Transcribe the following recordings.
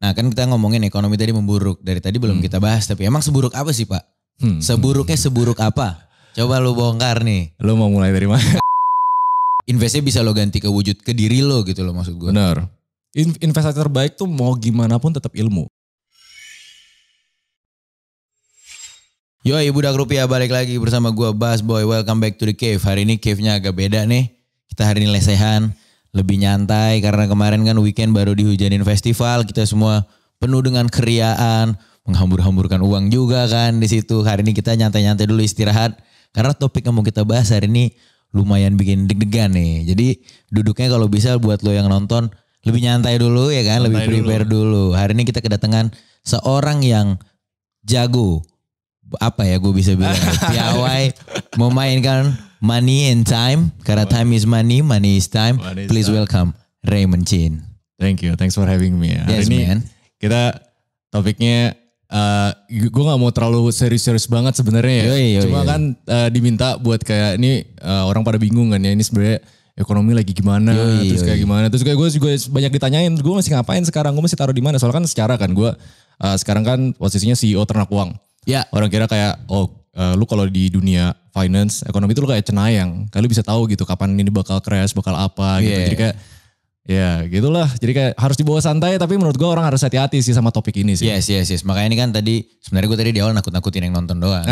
Nah kan kita ngomongin ekonomi tadi memburuk. Dari tadi belum hmm. kita bahas tapi emang seburuk apa sih Pak? Hmm. Seburuknya seburuk apa? Coba lu bongkar nih. Lu mau mulai dari mana? Investasi bisa lo ganti ke wujud ke diri lo gitu lo maksud gue. In Investasi terbaik tuh mau gimana pun tetap ilmu. Yo, Ibu Dak Rupiah balik lagi bersama gue Bas Boy. Welcome back to the cave. Hari ini cave-nya agak beda nih. Kita hari ini lesehan lebih nyantai karena kemarin kan weekend baru dihujanin festival kita semua penuh dengan keriaan menghambur-hamburkan uang juga kan di situ hari ini kita nyantai-nyantai dulu istirahat karena topik yang mau kita bahas hari ini lumayan bikin deg-degan nih jadi duduknya kalau bisa buat lo yang nonton lebih nyantai dulu ya kan nyantai lebih prepare dulu. dulu hari ini kita kedatangan seorang yang jago apa ya gue bisa bilang piawai memainkan money and time karena time is money, money is time. Money is Please time. welcome Raymond Chin. Thank you, thanks for having me. Ya. Yes, Hari ini man. kita topiknya uh, eh, gue nggak mau terlalu serius-serius banget sebenarnya ya. Yoi, yoi, Cuma yoi. kan uh, diminta buat kayak ini uh, orang pada bingung kan ya ini sebenarnya ekonomi lagi gimana, yoi, terus kayak gimana, terus kayak gue juga banyak ditanyain, gue masih ngapain sekarang, gue masih taruh di mana, soalnya kan secara kan gue uh, sekarang kan posisinya CEO ternak uang. Ya. Orang kira kayak oh uh, lu kalau di dunia finance, ekonomi itu lo kayak cenayang. Kalau bisa tahu gitu kapan ini bakal crash, bakal apa gitu. Yeah. Jadi kayak Ya gitulah. Jadi kayak harus dibawa santai tapi menurut gua orang harus hati-hati sih sama topik ini sih. Yes, yes, yes. Makanya ini kan tadi sebenarnya gua tadi di awal nakut-nakutin yang nonton doang.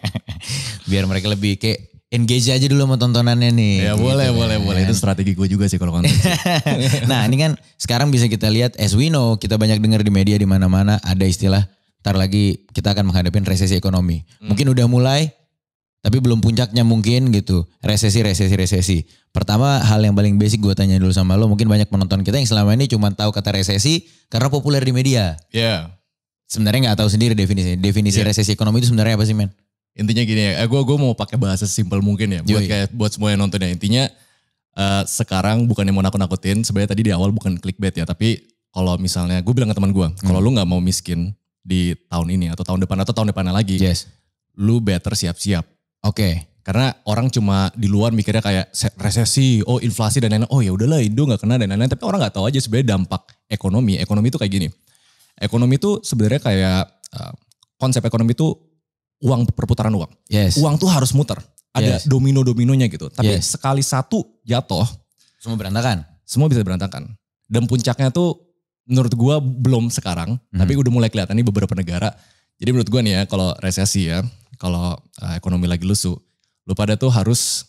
Biar mereka lebih kayak engage aja dulu sama tontonannya nih. Ya gitu boleh, kan. boleh, boleh. Itu strategi gue juga sih kalau konten. nah ini kan sekarang bisa kita lihat as we know kita banyak dengar di media di mana-mana ada istilah ntar lagi kita akan menghadapi resesi ekonomi. Hmm. Mungkin udah mulai tapi belum puncaknya mungkin gitu. Resesi, resesi, resesi. Pertama hal yang paling basic gue tanya dulu sama lo, mungkin banyak penonton kita yang selama ini cuma tahu kata resesi karena populer di media. Iya. Yeah. Sebenarnya nggak tahu sendiri definisi Definisi yeah. resesi ekonomi itu sebenarnya apa sih men? Intinya gini ya, eh, gue gua mau pakai bahasa simpel mungkin ya, buat Yui. kayak buat semua yang nonton ya. Intinya uh, sekarang bukan yang mau nakut-nakutin, sebenarnya tadi di awal bukan clickbait ya, tapi kalau misalnya gue bilang ke teman gue, kalau hmm. lu nggak mau miskin di tahun ini atau tahun depan atau tahun depannya lagi, yes. lu better siap-siap Oke, okay. karena orang cuma di luar mikirnya kayak resesi, oh inflasi dan lain-lain. Oh ya udahlah Indo nggak kena dan lain-lain. Tapi orang nggak tahu aja sebenarnya dampak ekonomi. Ekonomi itu kayak gini. Ekonomi itu sebenarnya kayak uh, konsep ekonomi itu uang perputaran uang. Yes. Uang tuh harus muter. Ada yes. domino-dominonya gitu. Tapi yes. sekali satu jatuh, semua berantakan. Semua bisa berantakan. Dan puncaknya tuh menurut gua belum sekarang, hmm. tapi udah mulai kelihatan nih beberapa negara. Jadi menurut gua nih ya kalau resesi ya, kalau uh, ekonomi lagi lesu, lu pada tuh harus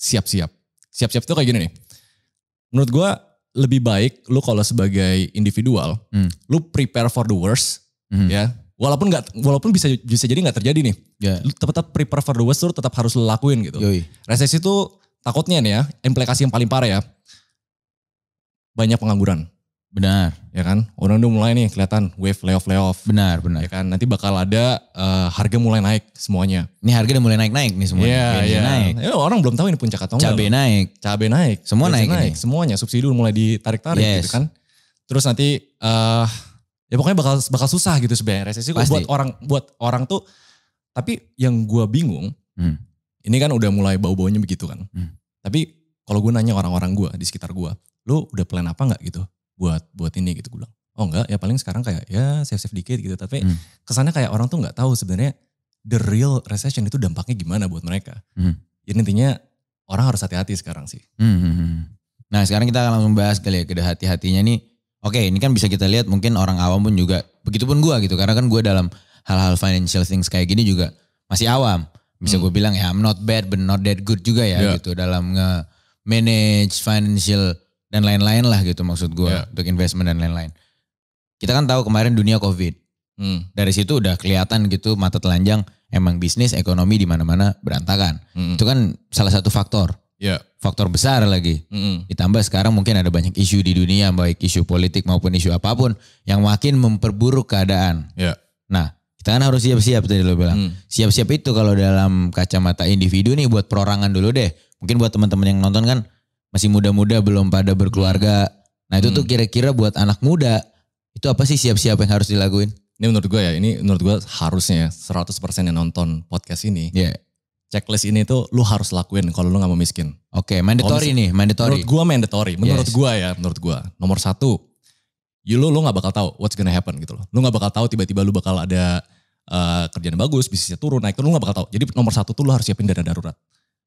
siap-siap. Siap-siap tuh kayak gini nih. Menurut gue lebih baik lu kalau sebagai individual, hmm. lu prepare for the worst, hmm. ya. Walaupun nggak, walaupun bisa bisa jadi nggak terjadi nih. Yeah. Lu tetap prepare for the worst, lu tetap harus lakuin gitu. Yui. Resesi tuh takutnya nih ya, implikasi yang paling parah ya, banyak pengangguran. Benar. Ya kan? Orang udah mulai nih kelihatan wave layoff layoff. Benar, benar. Ya kan? Nanti bakal ada uh, harga mulai naik semuanya. Ini harga udah mulai naik-naik nih semuanya. Iya, yeah, iya. Yeah. Naik. Ya, orang belum tahu ini puncak atau enggak. Cabe naik. Cabe naik. Semua naik, naik. Semuanya subsidi udah mulai ditarik-tarik gitu yes. gitu kan. Terus nanti uh, ya pokoknya bakal bakal susah gitu sebenarnya resesi Pasti. buat orang buat orang tuh tapi yang gua bingung hmm. ini kan udah mulai bau-baunya begitu kan. Hmm. Tapi kalau gue nanya orang-orang gue di sekitar gue, lu udah plan apa nggak gitu? buat buat ini gitu gue bilang oh enggak ya paling sekarang kayak ya save save dikit gitu tapi hmm. kesannya kayak orang tuh nggak tahu sebenarnya the real recession itu dampaknya gimana buat mereka hmm. jadi intinya orang harus hati-hati sekarang sih hmm. hmm, hmm. nah sekarang kita akan langsung bahas kali ya ke hati-hatinya nih oke ini kan bisa kita lihat mungkin orang awam pun juga begitupun gue gitu karena kan gue dalam hal-hal financial things kayak gini juga masih awam bisa hmm. gue bilang ya I'm not bad but not that good juga ya yeah. gitu dalam nge manage financial dan lain-lain lah gitu maksud gue yeah. untuk investment dan lain-lain. Kita kan tahu kemarin dunia COVID. Hmm. Dari situ udah kelihatan gitu mata telanjang emang bisnis ekonomi di mana-mana berantakan. Hmm. Itu kan salah satu faktor. Yeah. Faktor besar lagi. Hmm. Ditambah sekarang mungkin ada banyak isu di dunia baik isu politik maupun isu apapun yang makin memperburuk keadaan. Yeah. Nah, kita kan harus siap-siap tadi lo bilang. Hmm. Siap-siap hmm. itu kalau dalam kacamata individu nih buat perorangan dulu deh. Mungkin buat teman-teman yang nonton kan masih muda-muda belum pada berkeluarga. Nah itu hmm. tuh kira-kira buat anak muda itu apa sih siap-siap yang harus dilakuin? Ini menurut gue ya, ini menurut gue harusnya 100% ya, yang nonton podcast ini. Iya. Yeah. Checklist ini tuh lu harus lakuin kalau lu gak mau miskin. Oke, okay, mandatory nih, mandatory. Menurut gue mandatory, menurut yes. gue ya, menurut gue. Nomor satu, you, ya lu, lu gak bakal tahu what's gonna happen gitu loh. Lu gak bakal tahu tiba-tiba lu bakal ada uh, kerjaan bagus, bisnisnya turun, naik, turun, lu gak bakal tahu. Jadi nomor satu tuh lu harus siapin dana darurat.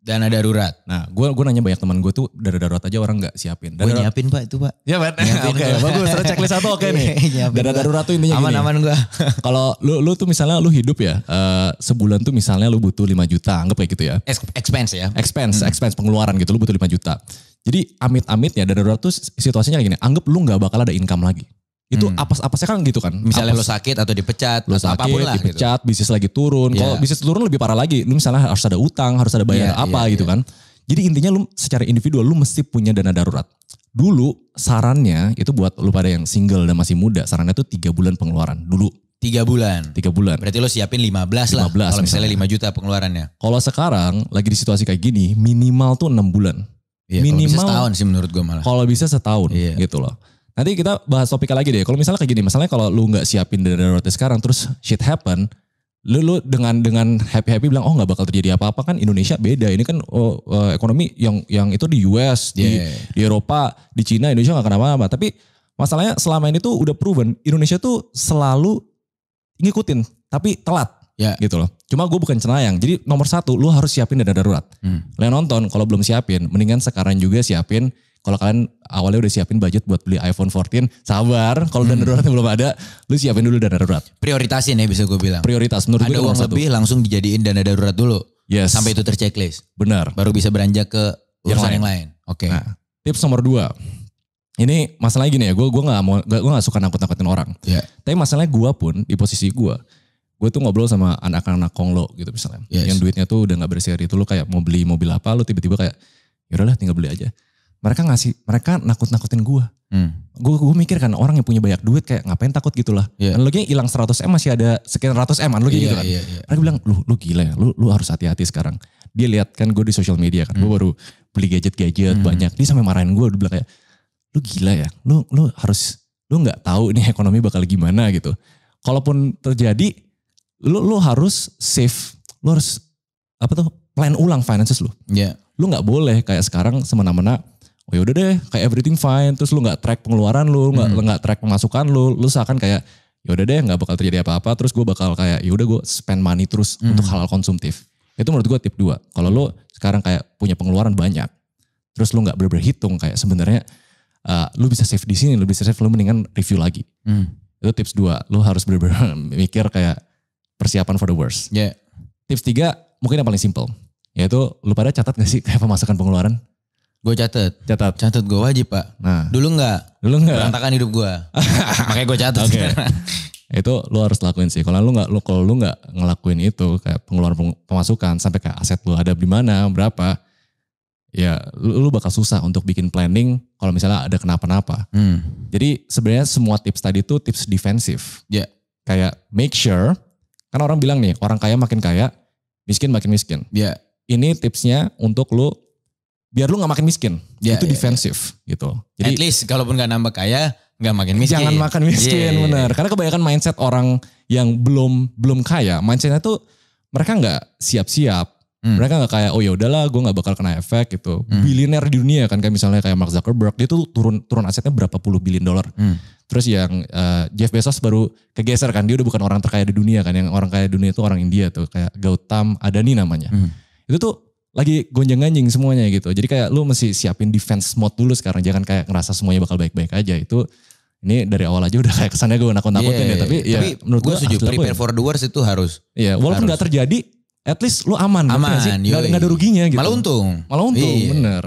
Dana darurat. Nah, gue gue nanya banyak teman gue tuh dana darurat aja orang nggak siapin. Gue nyiapin pak itu pak. Ya pak. Oke, okay, bagus. Terus checklist satu oke okay nih. Iya, dana darurat tuh intinya aman, gini. Aman aman gue. Kalau lu lu tuh misalnya lu hidup ya uh, sebulan tuh misalnya lu butuh 5 juta, anggap kayak gitu ya. Ex expense ya. Expense, hmm. expense pengeluaran gitu. Lu butuh 5 juta. Jadi amit ya dana darurat tuh situasinya gini. Anggap lu nggak bakal ada income lagi. Itu hmm. apa apesnya kan gitu kan. Misalnya apes. lo sakit atau dipecat. Lo sakit, apapun lah, gitu. dipecat, gitu. bisnis lagi turun. Yeah. Kalau iya. bisnis turun lebih parah lagi. lo misalnya harus ada utang, harus ada bayar yeah, iya, apa yeah, gitu yeah. kan. Jadi intinya lo secara individual lo mesti punya dana darurat. Dulu sarannya itu buat lo pada yang single dan masih muda, sarannya itu tiga bulan pengeluaran dulu. Tiga bulan. Tiga bulan. Berarti lo siapin 15, belas lah. Kalau misalnya lima juta pengeluarannya. Kalau sekarang lagi di situasi kayak gini, minimal tuh enam bulan. Yeah, minimal setahun sih menurut gue malah. Kalau bisa setahun yeah. gitu loh. Nanti kita bahas topiknya lagi deh. Kalau misalnya kayak gini, misalnya kalau lu nggak siapin dari daruratnya sekarang, terus shit happen, lu, lu dengan dengan happy happy bilang oh nggak bakal terjadi apa apa kan Indonesia beda ini kan oh, uh, ekonomi yang yang itu di US yeah. di Eropa di Cina Indonesia nggak kenapa apa tapi masalahnya selama ini tuh udah proven Indonesia tuh selalu ngikutin tapi telat yeah. gitu loh cuma gue bukan cenayang jadi nomor satu lu harus siapin dana darurat hmm. lo nonton kalau belum siapin mendingan sekarang juga siapin kalau kalian awalnya udah siapin budget buat beli iPhone 14, sabar. Kalau hmm. daruratnya belum ada, lu siapin dulu dana darurat. Prioritasin ya bisa gue bilang. Prioritas menurut ada gue. uang lebih satu. langsung dijadiin dana darurat dulu. Yes. Sampai itu terchecklist. Benar. Baru bisa beranjak ke urusan yang lain. lain. Oke. Nah, tips nomor dua. Ini masalahnya gini ya, gue gua gak mau, gue gak suka nakut-nakutin orang. Yeah. Tapi masalahnya gue pun di posisi gue, gue tuh ngobrol sama anak-anak konglo gitu misalnya. Yes. Yang duitnya tuh udah gak berseri itu lu kayak mau beli mobil apa lu tiba-tiba kayak yaudahlah tinggal beli aja mereka ngasih mereka nakut-nakutin gua. Hmm. Gue gua mikir kan orang yang punya banyak duit kayak ngapain takut gitu lah. Yeah. Analoginya kan hilang 100 m masih ada sekian ratus m analogi yeah, gitu kan. Yeah, yeah. Mereka bilang lu lu gila ya, lu lu harus hati-hati sekarang. Dia lihat kan gue di sosial media kan, hmm. gue baru beli gadget-gadget hmm. banyak. Dia sampai marahin gua. dia bilang kayak lu gila ya, lu lu harus lu nggak tahu ini ekonomi bakal gimana gitu. Kalaupun terjadi, lu lu harus save, lu harus apa tuh plan ulang finances lu. Yeah. Lu nggak boleh kayak sekarang semena-mena oh ya udah deh kayak everything fine terus lu nggak track pengeluaran lu nggak hmm. nggak track pemasukan lu lu seakan kayak ya udah deh nggak bakal terjadi apa-apa terus gue bakal kayak ya udah gue spend money terus hmm. untuk halal konsumtif itu menurut gue tip dua kalau lu sekarang kayak punya pengeluaran banyak terus lu nggak berberhitung kayak sebenarnya uh, lu bisa save di sini lu bisa save lu mendingan review lagi hmm. itu tips dua lu harus bener mikir kayak persiapan for the worst yeah. tips tiga mungkin yang paling simple yaitu lu pada catat gak sih kayak pemasukan pengeluaran Gue catet. Catat. Catet gue wajib pak. Nah. Dulu nggak. Dulu enggak. Berantakan hidup gue. Makanya gue catet. Oke. Okay. itu lo harus lakuin sih. Kalau lu nggak, lo kalau lu nggak ngelakuin itu kayak pengeluaran pemasukan sampai kayak aset lu ada di mana berapa, ya lu, lu bakal susah untuk bikin planning kalau misalnya ada kenapa-napa. Hmm. Jadi sebenarnya semua tips tadi itu tips defensif. Ya. Yeah. Kayak make sure. kan orang bilang nih orang kaya makin kaya, miskin makin miskin. Ya. Yeah. Ini tipsnya untuk lu biar lu nggak makin miskin. Yeah, itu yeah, ya. defensif yeah. gitu. Jadi at least kalaupun nggak nambah kaya, nggak makin miskin. Jangan makan miskin, yeah. benar. Karena kebanyakan mindset orang yang belum belum kaya, mindsetnya tuh mereka nggak siap-siap. Hmm. Mereka nggak kayak oh ya udahlah gue nggak bakal kena efek gitu. Hmm. Bilioner di dunia kan kayak misalnya kayak Mark Zuckerberg dia tuh turun turun asetnya berapa puluh billion dolar. Hmm. Terus yang uh, Jeff Bezos baru kegeser kan dia udah bukan orang terkaya di dunia kan yang orang kaya di dunia itu orang India tuh kayak Gautam Adani namanya. Hmm. Itu tuh lagi gonjang ganjing semuanya gitu. Jadi kayak lu mesti siapin defense mode dulu sekarang. Jangan kayak ngerasa semuanya bakal baik-baik aja. Itu ini dari awal aja udah kayak kesannya gue iya, nakut-nakutin yeah, ya. Tapi, iya, iya. Ya tapi ya, menurut gue setuju. Prepare ya. for worst itu harus. Iya, walaupun harus. gak terjadi, at least lu aman. Aman. Gitu, gak, gak, gak ada ruginya gitu. Malah untung. Malah untung, iya. bener.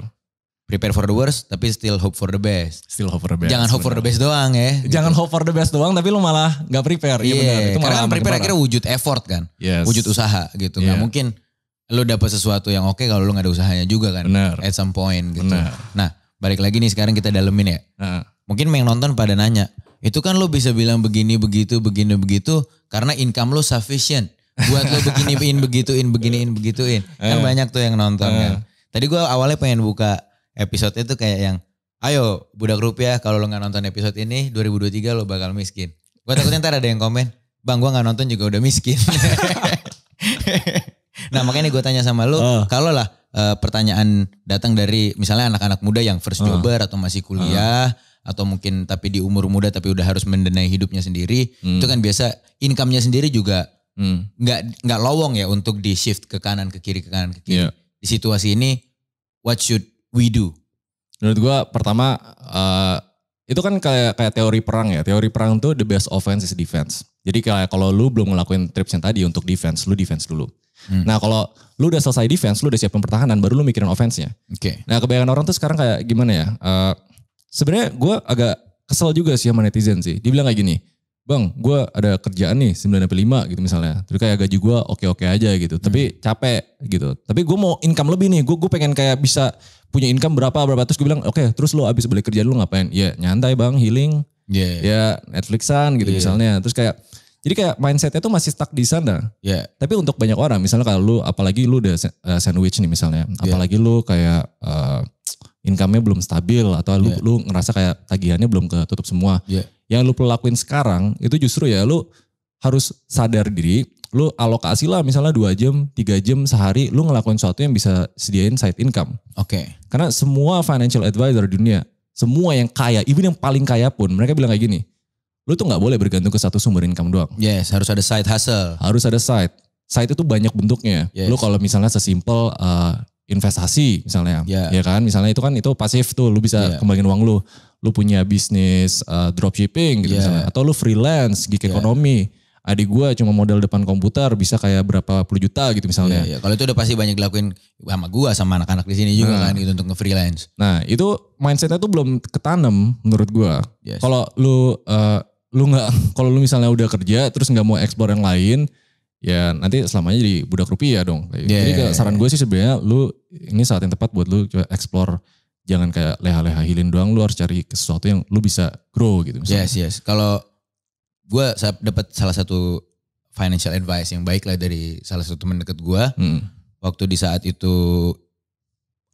Prepare for the worst, tapi still hope for the best. Still hope for the best. Jangan hope for the best doang ya. Gitu. Jangan hope for the best doang, tapi lu malah gak prepare. Iya yeah. bener. Itu malah kan prepare akhirnya wujud effort kan. Yes. Wujud usaha gitu. Yeah. Gak mungkin lu dapat sesuatu yang oke okay kalau lu gak ada usahanya juga kan. Bener. At some point gitu. Bener. Nah, balik lagi nih sekarang kita dalemin ya. Nah. Mungkin yang nonton pada nanya, itu kan lu bisa bilang begini begitu begini begitu karena income lu sufficient buat lu beginiin begituin beginiin begituin. Kan eh. banyak tuh yang nonton eh. kan. Tadi gua awalnya pengen buka episode itu kayak yang ayo budak rupiah kalau lu gak nonton episode ini 2023 lu bakal miskin. Gue takutnya ntar ada yang komen, "Bang, gua gak nonton juga udah miskin." nah makanya gue tanya sama lu, uh. kalau lah uh, pertanyaan datang dari misalnya anak-anak muda yang first oh. jobber atau masih kuliah uh. atau mungkin tapi di umur muda tapi udah harus mendenai hidupnya sendiri, hmm. itu kan biasa income-nya sendiri juga hmm. nggak hmm. nggak lowong ya untuk di shift ke kanan ke kiri ke kanan ke kiri. Yeah. Di situasi ini, what should we do? Menurut gue pertama uh, itu kan kayak kayak teori perang ya. Teori perang tuh the best offense is defense. Jadi kayak kalau lu belum ngelakuin trips yang tadi untuk defense, lu defense dulu. Hmm. Nah kalau lu udah selesai defense, lu udah siapin pertahanan, baru lu mikirin offense-nya. Oke. Okay. Nah kebanyakan orang tuh sekarang kayak gimana ya? Uh, Sebenarnya gue agak kesel juga sih sama netizen sih. Dia bilang kayak gini, Bang, gue ada kerjaan nih sembilan sampai lima gitu misalnya. Terus kayak gaji gue oke-oke aja gitu. Hmm. Tapi capek gitu. Tapi gue mau income lebih nih. Gue pengen kayak bisa punya income berapa berapa. Terus gue bilang, oke. Okay, terus lo abis balik kerjaan lo ngapain? Ya nyantai bang, healing. Yeah. Ya Netflixan gitu yeah. misalnya. Terus kayak jadi kayak mindsetnya tuh masih stuck di sana. Yeah. Tapi untuk banyak orang, misalnya kalau lu, apalagi lu udah eh, sandwich nih misalnya, yeah. apalagi lu kayak uh, income-nya belum stabil atau lu, yeah. lu ngerasa kayak tagihannya belum ketutup semua. Yeah. Yang lu perlu lakuin sekarang itu justru ya lu harus sadar diri, lu alokasi lah misalnya dua jam, tiga jam sehari, lu ngelakuin sesuatu yang bisa sediain side income. Oke. Okay. Karena semua financial advisor di dunia, semua yang kaya, even yang paling kaya pun, mereka bilang kayak gini, lu tuh nggak boleh bergantung ke satu sumber income doang. Yes, harus ada side hustle. Harus ada side. Side itu banyak bentuknya. Yes. Lu kalau misalnya sesimpel uh, investasi misalnya, yeah. ya kan? Misalnya itu kan itu pasif tuh, lu bisa yeah. kembangin uang lu. Lu punya bisnis uh, dropshipping gitu yeah. misalnya, atau lu freelance gig yeah. ekonomi. Adik gue cuma modal depan komputer bisa kayak berapa puluh juta gitu misalnya. Yeah, yeah. Kalau itu udah pasti banyak dilakuin sama gue sama anak-anak di sini juga nah. kan gitu untuk nge-freelance. Nah itu mindsetnya tuh belum ketanam menurut gue. Yes. Kalau lu uh, lu nggak kalau lu misalnya udah kerja terus nggak mau ekspor yang lain ya nanti selamanya jadi budak rupiah dong. Gitu. Yeah, jadi yeah, saran yeah. gue sih sebenarnya lu ini saat yang tepat buat lu coba eksplor jangan kayak leha-leha hilin doang lu harus cari sesuatu yang lu bisa grow gitu misalnya. Yes yes. Kalau gue dapat salah satu financial advice yang baik lah dari salah satu teman deket gue hmm. waktu di saat itu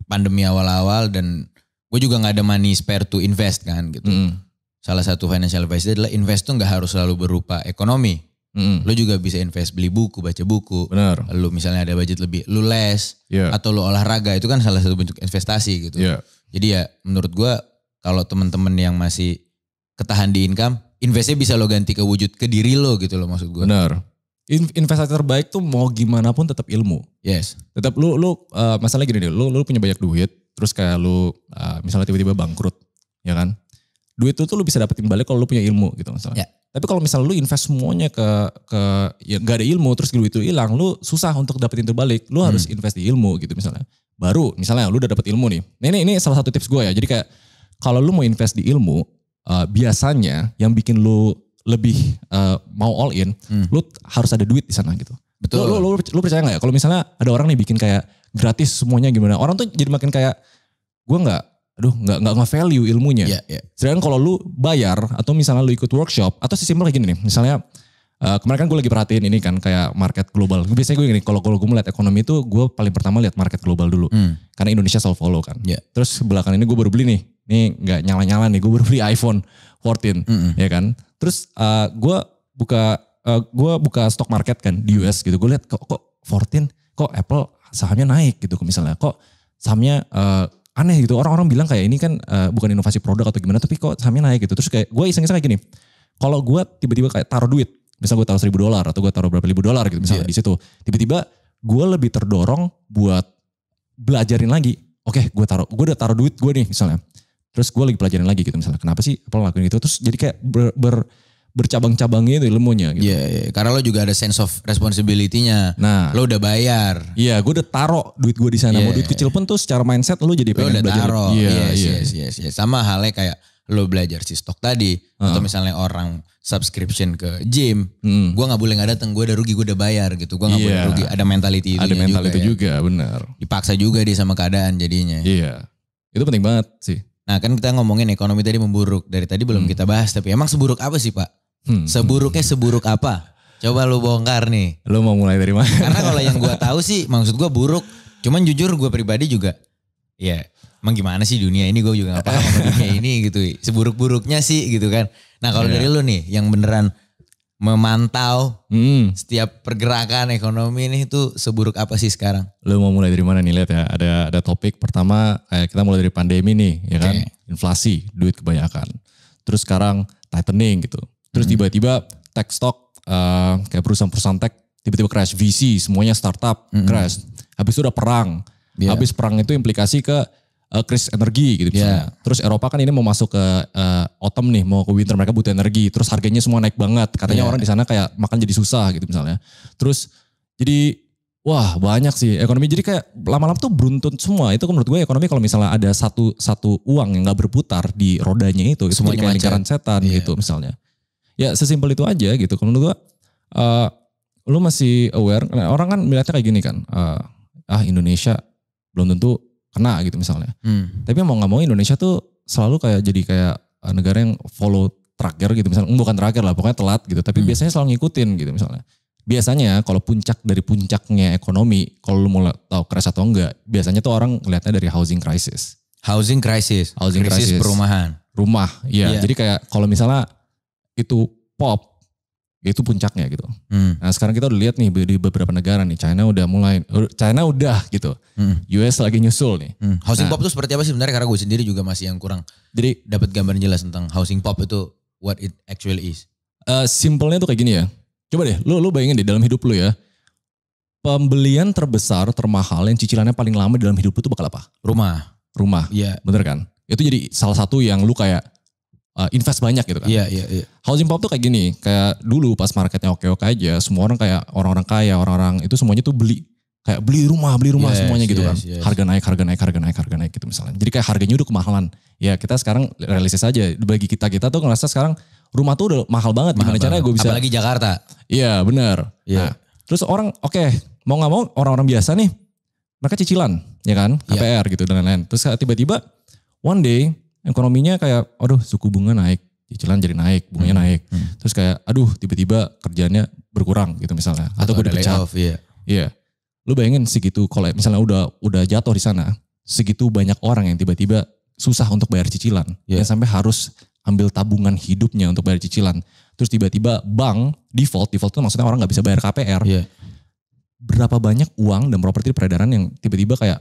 pandemi awal-awal dan gue juga nggak ada money spare to invest kan gitu. Hmm salah satu financial advice adalah invest tuh nggak harus selalu berupa ekonomi. lo Lu juga bisa invest beli buku, baca buku. Benar. Lu misalnya ada budget lebih, lo les yeah. atau lo olahraga itu kan salah satu bentuk investasi gitu. Yeah. Jadi ya menurut gue kalau temen-temen yang masih ketahan di income, investnya bisa lo ganti ke wujud ke diri lo gitu lo maksud gue, Benar investasi terbaik tuh mau gimana pun tetap ilmu. Yes. Tetap lo lo uh, eh, masalah gini deh, lo lu punya banyak duit, terus kayak lu uh, misalnya tiba-tiba bangkrut, ya kan? duit itu tuh lu bisa dapetin balik kalau lu punya ilmu gitu misalnya. Yeah. Tapi kalau misalnya lu invest semuanya ke ke ya gak ada ilmu terus duit itu hilang, lu susah untuk dapetin terbalik. Lu hmm. harus invest di ilmu gitu misalnya. Baru misalnya lu udah dapet ilmu nih. Nah, ini ini salah satu tips gue ya. Jadi kayak kalau lu mau invest di ilmu, uh, biasanya yang bikin lu lebih uh, mau all in, hmm. lu harus ada duit di sana gitu. Betul. Lu, lu, lu, lu percaya nggak ya? Kalau misalnya ada orang nih bikin kayak gratis semuanya gimana? Orang tuh jadi makin kayak gue nggak aduh nggak nggak nge-value ilmunya. Yeah, yeah. Sedangkan kalau lu bayar atau misalnya lu ikut workshop atau sesimpel kayak gini nih, misalnya uh, kemarin kan gue lagi perhatiin ini kan kayak market global. Biasanya gue gini, kalau kalau gue melihat ekonomi itu gue paling pertama lihat market global dulu. Hmm. Karena Indonesia selalu follow kan. Yeah. Terus belakang ini gue baru beli nih, nih nggak nyala-nyala nih, gue baru beli iPhone 14 mm -hmm. ya kan. Terus uh, eh, gue buka uh, eh, gue buka stock market kan di US gitu, gue lihat kok kok 14 kok Apple sahamnya naik gitu misalnya, kok sahamnya uh, aneh gitu orang-orang bilang kayak ini kan uh, bukan inovasi produk atau gimana tapi kok sahamnya naik gitu terus kayak gue iseng-iseng kayak gini kalau gue tiba-tiba kayak taruh duit misal gue taruh seribu dolar atau gue taruh berapa ribu dolar gitu misalnya yeah. di situ tiba-tiba gue lebih terdorong buat belajarin lagi oke okay, gue taruh gue udah taruh duit gue nih misalnya terus gue lagi pelajarin lagi gitu misalnya kenapa sih apa lakuin gitu terus jadi kayak ber, ber bercabang-cabangnya itu ilmunya. Gitu. Iya, yeah, yeah. karena lo juga ada sense of responsibility-nya. Nah, lo udah bayar. Iya, yeah, gue udah taro duit gue di sana. Yeah, Mau duit iya, kecil iya. pun tuh secara mindset lo jadi pengen udah belajar. Taro. Iya, iya, yes, yes, yes, Sama halnya kayak lo belajar si stok tadi uh. atau misalnya orang subscription ke gym, hmm. gue nggak boleh nggak datang, gue udah rugi, gue udah bayar gitu, gue nggak yeah. boleh rugi. Ada mentality itu. Ada mentality juga, ya. juga benar. Dipaksa juga dia sama keadaan jadinya. Iya, yeah. itu penting banget sih. Nah kan kita ngomongin ekonomi tadi memburuk. Dari tadi belum hmm. kita bahas. Tapi emang seburuk apa sih Pak? Hmm. Seburuknya seburuk apa? Coba lu bongkar nih. Lu mau mulai dari mana? Karena kalau yang gue tahu sih maksud gue buruk. Cuman jujur gue pribadi juga. Ya emang gimana sih dunia ini gue juga gak paham sama dunia ini gitu. Seburuk-buruknya sih gitu kan. Nah kalau yeah. dari lu nih yang beneran memantau hmm. setiap pergerakan ekonomi ini itu seburuk apa sih sekarang? Lu mau mulai dari mana nih lihat ya? Ada ada topik pertama eh, kita mulai dari pandemi nih ya kan, okay. inflasi, duit kebanyakan. Terus sekarang tightening gitu. Terus hmm. tiba-tiba hmm. tech stock uh, kayak perusahaan-perusahaan tech tiba-tiba crash, VC semuanya startup hmm. crash. Habis itu udah perang. Yeah. Habis perang itu implikasi ke uh, eh, krisis energi gitu misalnya. Yeah. Terus Eropa kan ini mau masuk ke uh, autumn nih, mau ke winter mereka butuh energi. Terus harganya semua naik banget. Katanya yeah. orang di sana kayak makan jadi susah gitu misalnya. Terus jadi wah banyak sih ekonomi. Jadi kayak lama-lama tuh beruntun semua. Itu menurut gue ekonomi kalau misalnya ada satu satu uang yang nggak berputar di rodanya itu, itu Semuanya kayak lingkaran setan yeah. gitu misalnya. Ya sesimpel itu aja gitu. Kalau menurut gue uh, lu masih aware. Nah, orang kan melihatnya kayak gini kan. Uh, ah Indonesia belum tentu kena gitu misalnya. Hmm. Tapi mau nggak mau Indonesia tuh selalu kayak jadi kayak eh, negara yang follow terakhir gitu misalnya, bukan terakhir lah pokoknya telat gitu. Tapi hmm. biasanya selalu ngikutin gitu misalnya. Biasanya kalau puncak dari puncaknya ekonomi, kalau lu mau tahu crash atau enggak, biasanya tuh orang ngeliatnya dari housing crisis. Housing crisis, housing crisis, crisis perumahan, rumah, iya. Yeah. Jadi kayak kalau misalnya itu pop itu puncaknya gitu. Hmm. Nah sekarang kita udah lihat nih di beberapa negara nih China udah mulai, er, China udah gitu, hmm. US lagi nyusul nih. Hmm. Housing nah, pop itu seperti apa sih sebenarnya? Karena gue sendiri juga masih yang kurang. Jadi dapat gambaran jelas tentang housing pop itu what it actually is. Uh, simpelnya tuh kayak gini ya. Coba deh, lu lu bayangin deh dalam hidup lu ya, pembelian terbesar, termahal, yang cicilannya paling lama dalam hidup lu tuh bakal apa? Rumah. Rumah. Iya. Yeah. Bener kan? Itu jadi salah satu yang lu kayak uh, invest banyak gitu kan. Iya, iya, iya. Housing pop tuh kayak gini, kayak dulu pas marketnya oke-oke aja, semua orang kayak orang-orang kaya, orang-orang itu semuanya tuh beli kayak beli rumah, beli rumah yes, semuanya gitu kan. Yes. Harga naik, harga naik, harga naik, harga naik gitu misalnya. Jadi kayak harganya udah kemahalan. Ya, kita sekarang realistis aja bagi kita-kita tuh ngerasa sekarang rumah tuh udah mahal banget mahal gimana banget. caranya gue bisa apalagi Jakarta. Iya, bener. Yeah. Nah, terus orang oke, okay, mau gak mau orang-orang biasa nih mereka cicilan, ya kan? Iya. KPR yeah. gitu dan lain-lain. Terus tiba-tiba one day ekonominya kayak aduh suku bunga naik cicilan jadi naik bunganya hmm. naik hmm. terus kayak aduh tiba-tiba kerjanya berkurang gitu misalnya atau, atau gue dipecat iya iya lu bayangin segitu kalau misalnya udah udah jatuh di sana segitu banyak orang yang tiba-tiba susah untuk bayar cicilan yeah. yang sampai harus ambil tabungan hidupnya untuk bayar cicilan. Terus tiba-tiba bank default, default itu maksudnya orang nggak bisa bayar KPR. Yeah. Berapa banyak uang dan properti peredaran yang tiba-tiba kayak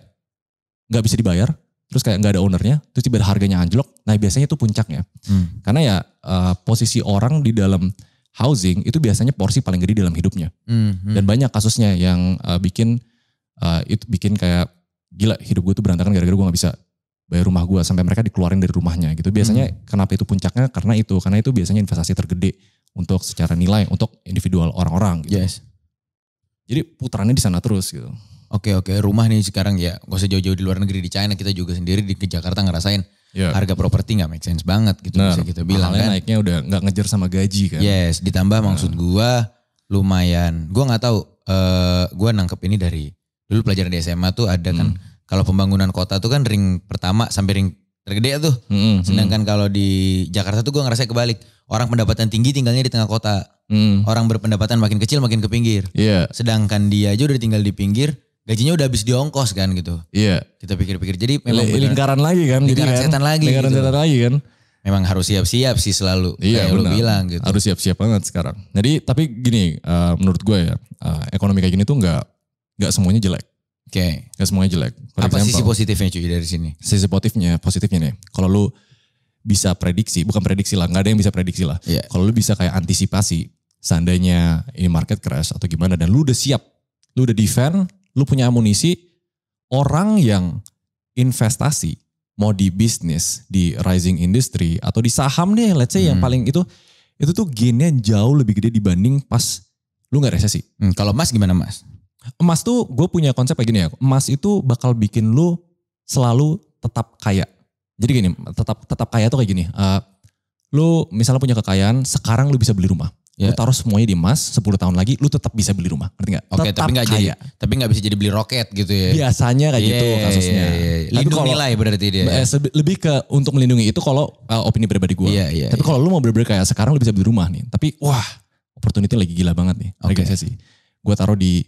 nggak bisa dibayar, terus kayak nggak ada ownernya, terus tiba-tiba harganya anjlok. Nah biasanya itu puncaknya, hmm. karena ya uh, posisi orang di dalam housing itu biasanya porsi paling gede dalam hidupnya. Hmm. Hmm. Dan banyak kasusnya yang uh, bikin uh, eh, itu bikin kayak gila hidup gue tuh berantakan gara-gara gue gak bisa bayar rumah gue sampai mereka dikeluarin dari rumahnya gitu. Biasanya hmm. kenapa itu puncaknya? Karena itu, karena itu biasanya investasi tergede untuk secara nilai untuk individual orang-orang. Gitu. Yes. Jadi putarannya di sana terus gitu. Oke oke, rumah nih sekarang ya, gak usah jauh-jauh di luar negeri di China kita juga sendiri di Jakarta ngerasain yeah. harga properti nggak make sense banget gitu nah, bisa kita bilang kan. naiknya udah nggak ngejar sama gaji kan. Yes, ditambah nah. maksud gua lumayan. Gua nggak tahu, uh, gua nangkep ini dari dulu pelajaran di SMA tuh ada kan, hmm. kan kalau pembangunan kota tuh kan ring pertama sampai ring tergede tuh. Hmm, hmm, Sedangkan hmm. kalau di Jakarta tuh gua ngerasa kebalik. Orang pendapatan tinggi tinggalnya di tengah kota. Hmm. Orang berpendapatan makin kecil makin ke pinggir. Yeah. Sedangkan dia aja udah tinggal di pinggir gajinya udah habis diongkos kan gitu. Iya. Kita pikir-pikir. Jadi memang lingkaran lagi kan. Lingkaran kan? setan lagi. Lingkaran gitu. setan lagi kan. Memang harus siap-siap sih selalu. Iya kayak benar. bilang gitu. Harus siap-siap banget sekarang. Jadi tapi gini uh, menurut gue ya uh, ekonomi kayak gini tuh nggak nggak semuanya jelek. Oke. Okay. Gak semuanya jelek. For Apa example, sisi positifnya cuy dari sini? Sisi positifnya, positifnya nih. Kalau lu bisa prediksi, bukan prediksi lah, nggak ada yang bisa prediksi lah. Yeah. Kalau lu bisa kayak antisipasi, seandainya ini market crash atau gimana, dan lu udah siap, lu udah defend, lu punya amunisi, orang yang investasi mau di bisnis, di rising industry atau di saham deh, let's say hmm. yang paling itu itu tuh gainnya jauh lebih gede dibanding pas lu nggak resesi. Hmm, kalau emas gimana mas? Emas tuh gue punya konsep kayak gini ya, emas itu bakal bikin lu selalu tetap kaya. Jadi gini, tetap tetap kaya tuh kayak gini. Uh, lu misalnya punya kekayaan, sekarang lu bisa beli rumah. Yeah. Lu ya. taruh semuanya di emas, 10 tahun lagi lu tetap bisa beli rumah, ngerti gak? okay, tapi gak kaya. jadi, tapi gak bisa jadi beli roket gitu ya. Biasanya kayak yeah, gitu iya, iya, kasusnya. Yeah, iya, yeah, Lindung kalo, nilai ya berarti dia. Ya? Eh, lebih ke untuk melindungi itu kalau uh, opini pribadi gue. Yeah, yeah, tapi yeah. kalau lu mau bener-bener kayak sekarang lu bisa beli rumah nih. Tapi wah, opportunity lagi gila banget nih. Okay. sih Gue taruh di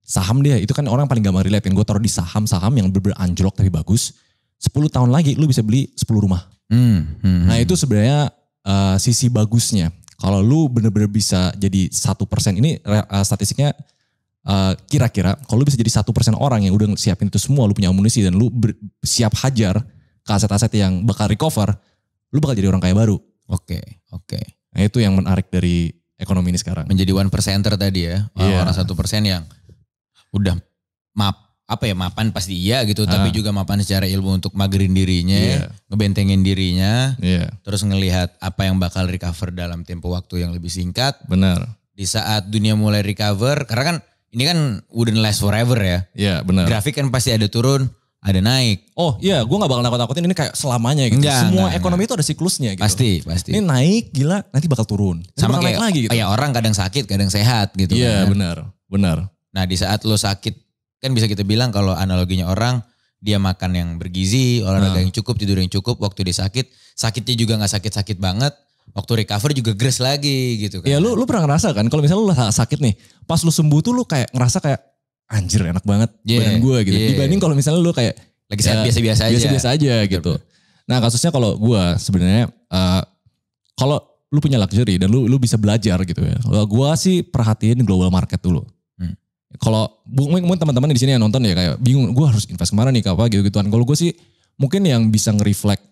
saham dia, itu kan orang paling gampang relate kan. Gue taruh di saham-saham yang bener anjlok tapi bagus. 10 tahun lagi lu bisa beli 10 rumah. Hmm, hmm, nah hmm. itu sebenarnya uh, sisi bagusnya kalau lu bener-bener bisa jadi satu persen ini uh, statistiknya kira eh, kira-kira kalau lu bisa jadi satu persen orang yang udah siapin itu semua, lu punya amunisi dan lu siap hajar ke aset-aset yang bakal recover, lu bakal jadi orang kaya baru. Oke, okay, oke. Okay. Nah, itu yang menarik dari ekonomi ini sekarang. Menjadi one percenter tadi ya, yeah. orang satu persen yang udah map apa ya mapan pasti iya gitu ah. tapi juga mapan secara ilmu untuk magerin dirinya yeah. ngebentengin dirinya yeah. terus ngelihat apa yang bakal recover dalam tempo waktu yang lebih singkat benar di saat dunia mulai recover karena kan ini kan wouldn't last forever ya iya yeah, benar grafik kan pasti ada turun ada naik oh iya gua nggak bakal nakut-nakutin ini kayak selamanya gitu enggak, semua enggak, ekonomi enggak. itu ada siklusnya gitu pasti pasti ini naik gila nanti bakal turun nanti sama bakal kayak naik lagi gitu. ya orang kadang sakit kadang sehat gitu iya yeah, kan. benar benar nah di saat lo sakit Kan bisa kita bilang kalau analoginya orang dia makan yang bergizi, olahraga hmm. yang cukup, tidur yang cukup, waktu dia sakit, sakitnya juga nggak sakit-sakit banget, waktu recover juga gres lagi gitu kan. Ya lu lu pernah ngerasa kan kalau misalnya lu sakit nih, pas lu sembuh tuh lu kayak ngerasa kayak anjir enak banget yeah, badan gue gitu. Yeah. Dibanding kalau misalnya lu kayak lagi sehat ya, biasa-biasa ya, aja. Biasa-biasa aja gitu. Nah, kasusnya kalau gue sebenarnya uh, kalau lu punya luxury dan lu lu bisa belajar gitu ya. Kalau gue sih perhatiin global market dulu. Kalau mungkin teman-teman di sini yang nonton ya kayak bingung, gue harus invest kemana nih apa gitu-gituan. Kalau gue sih mungkin yang bisa nge-reflect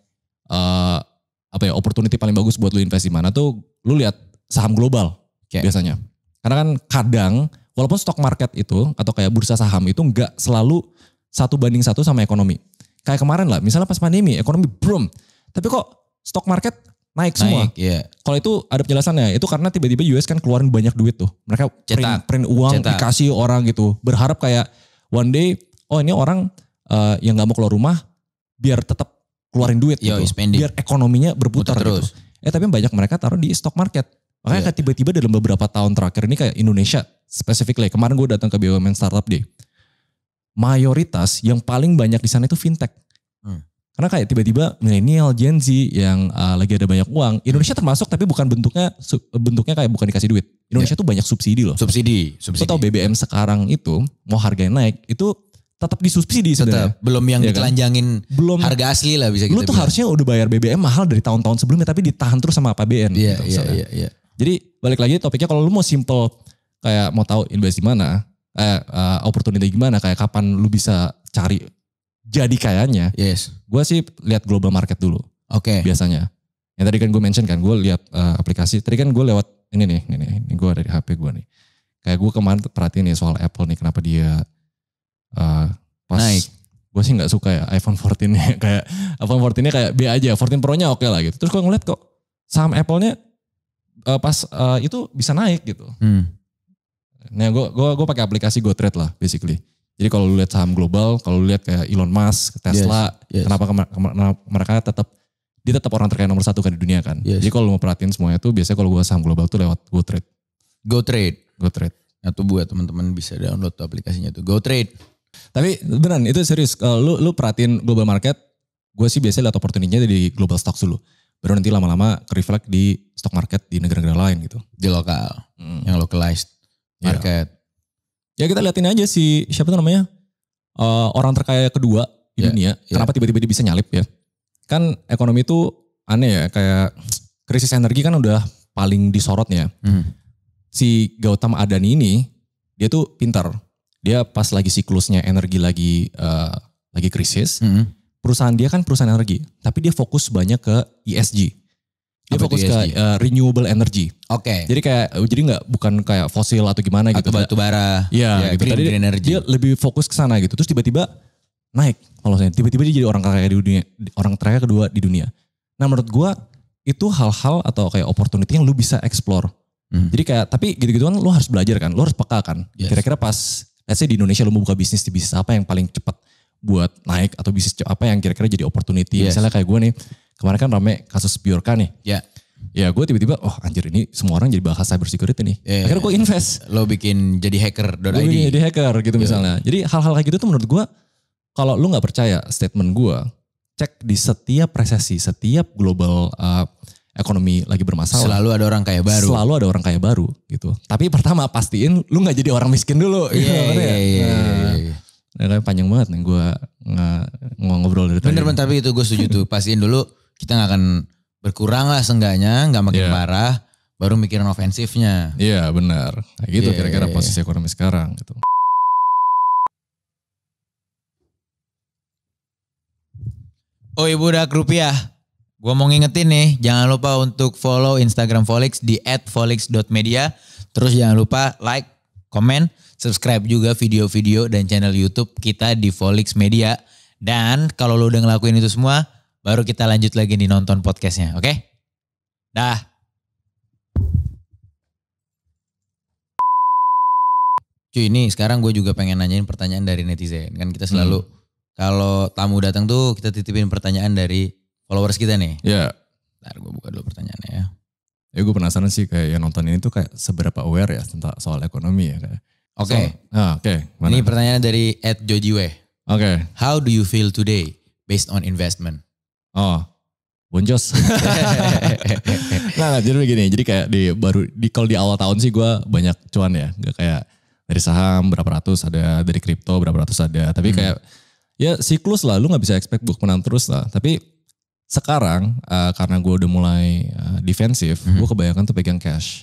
uh, apa ya opportunity paling bagus buat lu invest di mana tuh lu lihat saham global okay. biasanya. Karena kan kadang walaupun stock market itu atau kayak bursa saham itu nggak selalu satu banding satu sama ekonomi. Kayak kemarin lah, misalnya pas pandemi ekonomi brum, tapi kok stock market naik semua. Naik, yeah. Kalau itu ada penjelasannya, itu karena tiba-tiba US kan keluarin banyak duit tuh. Mereka Cetak. print, uang Cetak. dikasih orang gitu. Berharap kayak one day, oh ini orang uh, yang nggak mau keluar rumah, biar tetap keluarin duit Yo, gitu. Spending. Biar ekonominya berputar gitu. terus. Gitu. Eh tapi banyak mereka taruh di stock market. Makanya yeah. tiba-tiba dalam beberapa tahun terakhir ini kayak Indonesia specifically. Kemarin gue datang ke BUMN Startup deh, Mayoritas yang paling banyak di sana itu fintech. Hmm. Karena kayak tiba-tiba milenial, Gen Z yang uh, lagi ada banyak uang, Indonesia termasuk tapi bukan bentuknya bentuknya kayak bukan dikasih duit. Indonesia yeah. tuh banyak subsidi loh. Subsidi, subsidi. Lo tau BBM sekarang itu mau harganya naik itu tetap disubsidi sebenarnya. Belum yang ya ditelanjangin kan? belum harga asli lah bisa gitu. Lu tuh bilang. harusnya udah bayar BBM mahal dari tahun-tahun sebelumnya tapi ditahan terus sama APBN. Iya, gitu, iya, iya, iya. Jadi balik lagi topiknya kalau lu mau simple kayak mau tahu invest di mana, eh uh, opportunity gimana kayak kapan lu bisa cari jadi kayaknya, yes. gue sih lihat global market dulu. Oke. Okay. Biasanya. Yang tadi kan gue mention kan, gue lihat uh, aplikasi. Tadi kan gue lewat ini nih, ini ini gue dari HP gue nih. Kayak gue kemarin perhatiin nih soal Apple nih, kenapa dia uh, pas naik. Gue sih nggak suka ya iPhone 14-nya kayak iPhone 14-nya kayak B aja, 14 Pro-nya oke okay lah gitu. Terus gue ngeliat kok saham Apple-nya uh, pas uh, itu bisa naik gitu. Hmm. Nah, gue gue gue pakai aplikasi GoTrade lah basically. Jadi kalau lu lihat saham global, kalau lu lihat kayak Elon Musk, Tesla, yes, yes. kenapa mereka tetap dia tetap orang terkaya nomor satu kan di dunia kan. Yes. Jadi kalau lu mau perhatiin semuanya tuh biasanya kalau gua saham global tuh lewat GoTrade. GoTrade. GoTrade. Nah tuh buat teman-teman bisa download tuh aplikasinya tuh GoTrade. Tapi beneran itu serius. Kalau eh, lu lu perhatiin global market, gua sih biasanya lihat opportunity-nya di global stocks dulu. Baru nanti lama-lama ke reflect di stock market di negara-negara lain gitu. Di lokal, hmm. yang localized iya. market. Yeah. Ya kita liatin aja si siapa tuh namanya uh, orang terkaya kedua di yeah, dunia. Yeah. Kenapa tiba-tiba dia bisa nyalip ya? Kan ekonomi itu aneh ya kayak krisis energi kan udah paling disorotnya. Mm. Si Gautam Adani ini dia tuh pintar. Dia pas lagi siklusnya energi lagi uh, lagi krisis, mm. perusahaan dia kan perusahaan energi, tapi dia fokus banyak ke ESG dia apa fokus ke uh, renewable energy. Oke. Okay. Jadi kayak jadi nggak bukan kayak fosil atau gimana gitu. Atau batu bara. Iya. Ya, gitu. green, green energy. lebih fokus ke sana gitu. Terus tiba-tiba naik kalau saya tiba-tiba dia jadi orang kaya di dunia, orang terakhir kedua di dunia. Nah menurut gua itu hal-hal atau kayak opportunity yang lu bisa explore. Hmm. Jadi kayak tapi gitu-gitu kan lu harus belajar kan, lu harus peka kan. Yes. Kira-kira pas let's say di Indonesia lu mau buka bisnis di bisnis apa yang paling cepat buat naik atau bisnis apa yang kira-kira jadi opportunity. Yes. Misalnya kayak gua nih, kemarin kan rame kasus Biorka nih. Ya. Ya gue tiba-tiba, oh anjir ini semua orang jadi bahas cyber security nih. Yeah, ya, Akhirnya ya. gue invest. Lo bikin jadi hacker Gue bikin jadi hacker gitu yeah. misalnya. Jadi hal-hal kayak gitu tuh menurut gue, kalau lu gak percaya statement gue, cek di setiap resesi, setiap global uh, ekonomi lagi bermasalah. Selalu ada orang kaya baru. Selalu ada orang kaya baru gitu. Tapi pertama pastiin lu gak jadi orang miskin dulu. Iya gitu, iya, iya iya. Nah, iya, iya. Nah, nah, panjang banget nih gue ngobrol dari tadi. Bener, bener tapi itu gue setuju tuh. Pastiin dulu kita nggak akan berkurang lah seenggaknya, nggak makin yeah. parah, baru mikirin ofensifnya. Iya yeah, benar, nah, gitu iya, iya, kira-kira yeah, yeah, posisi iya. ekonomi sekarang gitu. Oh ibu udah rupiah. Gue mau ngingetin nih, jangan lupa untuk follow Instagram Folix di @folix.media. Terus jangan lupa like, comment, subscribe juga video-video dan channel YouTube kita di Folix Media. Dan kalau lo udah ngelakuin itu semua, baru kita lanjut lagi nih nonton podcastnya, oke? Okay? Dah. Cuy ini sekarang gue juga pengen nanyain pertanyaan dari netizen. Kan kita selalu hmm. kalau tamu datang tuh kita titipin pertanyaan dari followers kita nih. Iya. Yeah. Ntar gue buka dulu pertanyaannya ya. Ya gue penasaran sih kayak yang nonton ini tuh kayak seberapa aware ya tentang soal ekonomi ya. Oke. Okay. So, ah, Oke. Okay. Ini pertanyaan dari Ed Jojiwe. Oke. Okay. How do you feel today based on investment? Oh, boncos. nah, jadi begini, jadi kayak di baru di kalau di awal tahun sih gue banyak cuan ya, Gak kayak dari saham berapa ratus ada, dari kripto berapa ratus ada, tapi hmm. kayak ya siklus lah, lu nggak bisa expect book menang terus lah. Tapi sekarang uh, karena gue udah mulai uh, defensif, hmm. gue kebanyakan tuh pegang cash.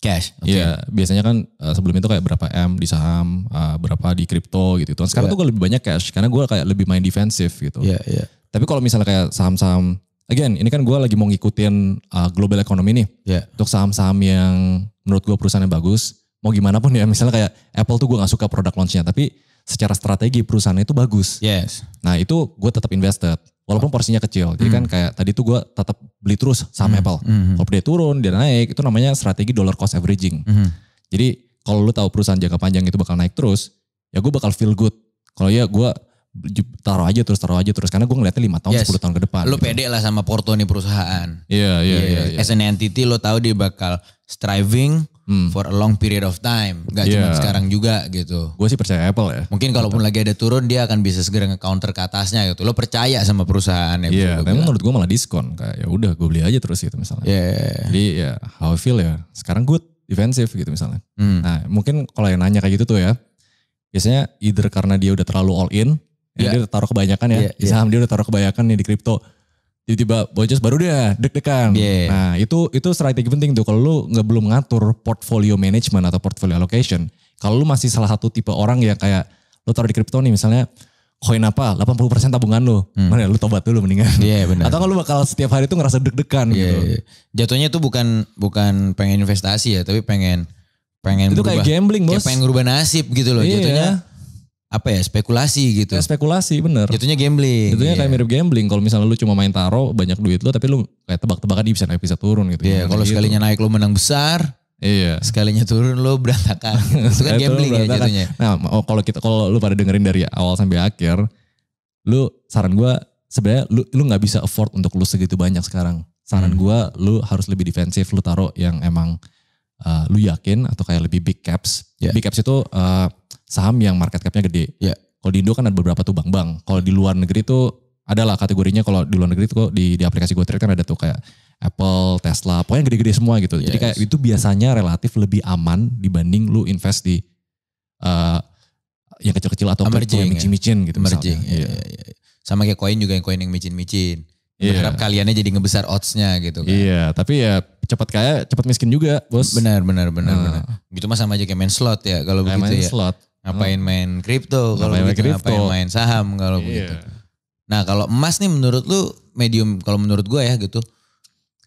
Cash. Iya, okay. biasanya kan uh, sebelum itu kayak berapa m di saham, uh, berapa di kripto gitu. Kan sekarang yeah. tuh gue lebih banyak cash karena gue kayak lebih main defensif gitu. Iya, yeah, iya. Yeah tapi kalau misalnya kayak saham-saham, again ini kan gue lagi mau ngikutin uh, global economy nih. Yeah. Untuk saham-saham yang menurut gue perusahaan yang bagus, mau gimana pun ya misalnya kayak Apple tuh gue gak suka produk launchnya, tapi secara strategi perusahaannya itu bagus. Yes. Nah itu gue tetap invested. Walaupun porsinya kecil, jadi mm. kan hmm. kayak tadi tuh gue tetap beli terus saham mm. Apple. Mm. Kalau dia turun, dia naik, itu namanya strategi dollar cost averaging. Mm. Jadi kalau lu tahu perusahaan jangka panjang itu bakal naik terus, ya gue bakal feel good. Kalau ya gue taruh aja terus taruh aja terus karena gue ngeliatnya lima tahun yes. tahun ke depan. Lo gitu. pede lah sama Porto nih perusahaan. Iya iya iya. As iya. an entity lo tahu dia bakal striving hmm. for a long period of time. Gak yeah. cuma sekarang juga gitu. Gue sih percaya Apple ya. Mungkin kalaupun Betul. lagi ada turun dia akan bisa segera nge-counter ke atasnya gitu. Lo percaya sama perusahaan ya. yeah, iya, memang menurut gue malah diskon kayak ya udah gue beli aja terus gitu misalnya. Yeah. Jadi ya how I feel ya. Sekarang gue defensive gitu misalnya. Hmm. Nah, mungkin kalau yang nanya kayak gitu tuh ya. Biasanya either karena dia udah terlalu all in yeah. Iya. Dia udah taruh kebanyakan ya. Yeah, di saham iya. dia udah taruh kebanyakan nih di kripto. Tiba-tiba bocos baru dia deg-degan. Yeah. Iya, nah itu itu strategi penting tuh. Kalau lu gak belum ngatur portfolio management atau portfolio allocation. Kalau lu masih salah satu tipe orang yang kayak lu taruh di kripto nih misalnya koin apa 80% tabungan lu. Hmm. Mana ya, lu tobat dulu mendingan. Iya yeah, benar. Atau kalau lu bakal setiap hari tuh ngerasa deg-degan yeah, gitu. Yeah. Jatuhnya tuh bukan bukan pengen investasi ya, tapi pengen pengen itu berubah, kayak gambling bos. Kayak pengen ngerubah nasib gitu loh. Yeah. Jatuhnya apa ya spekulasi gitu. Ya, spekulasi bener. Jatuhnya gambling. Jatuhnya yeah. kayak iya. mirip gambling. Kalau misalnya lu cuma main taro banyak duit lu tapi lu kayak tebak-tebakan dia bisa naik bisa turun gitu. Iya, yeah, kalau gitu. sekalinya naik lu menang besar. Iya. Sekalinya turun lu berantakan. Itu kan gambling ya jatuhnya. Nah, oh, kalau kita kalau lu pada dengerin dari awal sampai akhir, lu saran gue sebenarnya lu lu nggak bisa afford untuk lu segitu banyak sekarang. Saran hmm. gua lu harus lebih defensif, lu taro yang emang Eh, lu yakin atau kayak lebih big caps. Yeah. Big caps itu uh, saham yang market capnya gede. Yeah. Kalau di Indo kan ada beberapa tuh bank-bank. Kalau di luar negeri tuh adalah kategorinya kalau di luar negeri tuh di, di aplikasi GoTrade kan ada tuh kayak Apple, Tesla, pokoknya gede-gede semua gitu. Yes. Jadi kayak itu biasanya relatif lebih aman dibanding lu invest di uh, yang kecil-kecil atau emerging, yang ya. micin-micin ya? gitu Emerging, misalnya. Iya, iya, iya. Sama kayak koin juga yang koin yang micin-micin. Berharap yeah. kaliannya jadi ngebesar oddsnya gitu kan. Iya, yeah, tapi ya cepat kaya, cepat miskin juga, Bos. Benar, benar, benar, nah. benar. Gitu mah sama aja kayak main slot ya kalau begitu main ya. slot. Ngapain ah. main kripto kalau begitu, main ngapain main saham kalau yeah. begitu. Nah, kalau emas nih menurut lu medium kalau menurut gua ya gitu.